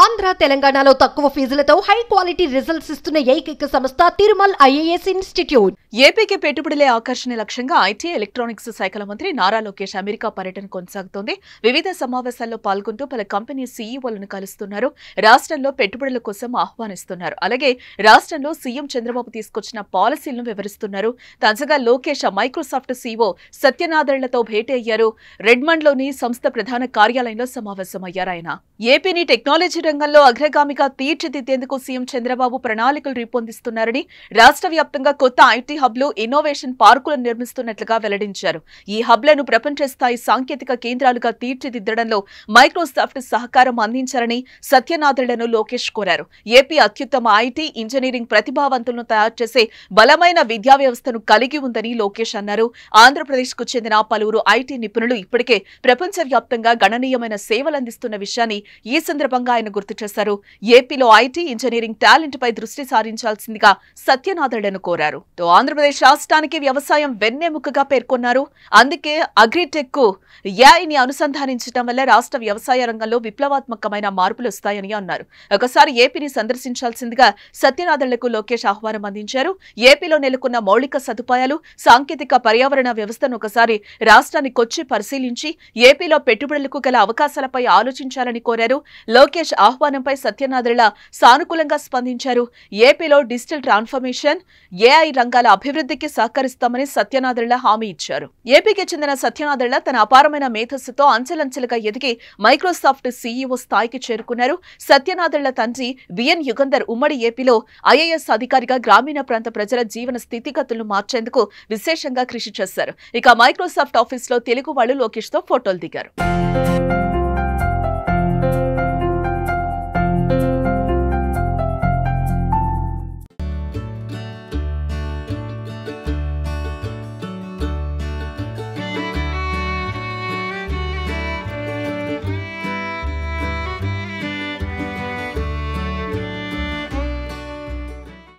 ఆంధ్ర తెలంగాణలో తక్కువ ఫీజులతో high quality results ఇస్తున్న ఏకైక సంస్థ తిరుమల్ ఐఏఎస్ ఇన్స్టిట్యూట్ ఏపీకి పెట్టుబడులే ఆకర్షణ లక్ష్యంగా ఐటీ ఎలక్ట్రానిక్స్ శాఖల మంత్రి నారా లోకేష్ అమెరికా పర్యటన కొనసాగుతోంది వివిధ సమావేశాల్లో పాల్గొంటూ పలు కంపెనీ సీఈఓలను కలుస్తున్నారు రాష్ట్రంలో పెట్టుబడుల కోసం ఆహ్వానిస్తున్నారు అలాగే రాష్ట్రంలో సీఎం చంద్రబాబు తీసుకొచ్చిన పాలసీలను వివరిస్తున్నారు తాజాగా లోకేష్ మైక్రోసాఫ్ట్ సీఈఓ సత్యనాథర్లతో భేటీ అయ్యారు రెడ్మండ్లోని సంస్థ ప్రధాన కార్యాలయంలో సమావేశమయ్యారు ఆయన ఏపీని టెక్నాలజీ రంగంలో అగ్రగామిగా తీర్చిదిద్దేందుకు సీఎం చంద్రబాబు ప్రణాళికలు రూపొందిస్తున్నారని రాష్ట్ర వ్యాప్తంగా కొత్త ఐటీ హబ్లు ఇన్నోవేషన్ పార్కులను నిర్మిస్తున్నట్లుగా వెల్లడించారు ఈ హబ్లను ప్రపంచ స్థాయి సాంకేతిక కేంద్రాలుగా తీర్చిదిద్దడంలో మైక్రోసాఫ్ట్ సహకారం అందించారని సత్యనాథులను లోకేష్ కోరారు ఏపీ అత్యుత్తమ ఐటీ ఇంజనీరింగ్ ప్రతిభావంతులను తయారు చేసే బలమైన విద్యా వ్యవస్థను కలిగి ఉందని లోకేష్ అన్నారు ఆంధ్రప్రదేశ్కు చెందిన పలువురు ఐటీ నిపుణులు ఇప్పటికే ప్రపంచవ్యాప్తంగా గణనీయమైన సేవలందిస్తున్న విషయాన్ని ఈ సందర్భంగా ఆయన గుర్తు చేశారు ఏపీలో ఐటీ ఇంజనీరింగ్ టాలెంట్ పై దృష్టి సారించాల్సిందిగా సత్యనాథులను కోరారు ఆంధ్రప్రదేశ్ రాష్ట్రానికి వ్యవసాయం వెన్నెముకగా పేర్కొన్నారు అందుకే అగ్రిటెక్ కు ఏఐని అనుసంధానించడం వల్ల రాష్ట్ర వ్యవసాయ రంగంలో విప్లవాత్మకమైన మార్పులు వస్తాయని అన్నారు ఒకసారి ఏపీని సందర్శించాల్సిందిగా సత్యనాథులకు లోకేష్ ఆహ్వానం అందించారు ఏపీలో నెలకొన్న మౌలిక సదుపాయాలు సాంకేతిక పర్యావరణ వ్యవస్థను ఒకసారి రాష్ట్రానికొచ్చి పరిశీలించి ఏపీలో పెట్టుబడులకు గల అవకాశాలపై ఆలోచించాలని కోరారు కోరారు లోకేష్ ఆహ్వానంపై సత్యనాథుల సానుకూలంగా స్పందించారు ఏపీలో డిజిటల్ ట్రాన్స్ఫర్మేషన్ ఏఐ రంగాల అభివృద్ధికి సహకరిస్తామని సత్యనాథుల హామీ ఇచ్చారు ఏపీకి చెందిన సత్యనాథుల తన అపారమైన మేధస్సుతో అంచెలంచెలుగా ఎదిగి మైక్రోసాఫ్ట్ సీఈఓ స్థాయికి చేరుకున్నారు సత్యనాథుల తండ్రి విఎన్ యుగంధర్ ఉమ్మడి ఏపీలో ఐఏఎస్ అధికారిగా గ్రామీణ ప్రాంత ప్రజల జీవన స్థితిగతులను మార్చేందుకు విశేషంగా కృషి చేశారు ఇక మైక్రోసాఫ్ట్ ఆఫీస్లో తెలుగు లోకేష్ లోకేష్తో ఫోటోలు దిగారు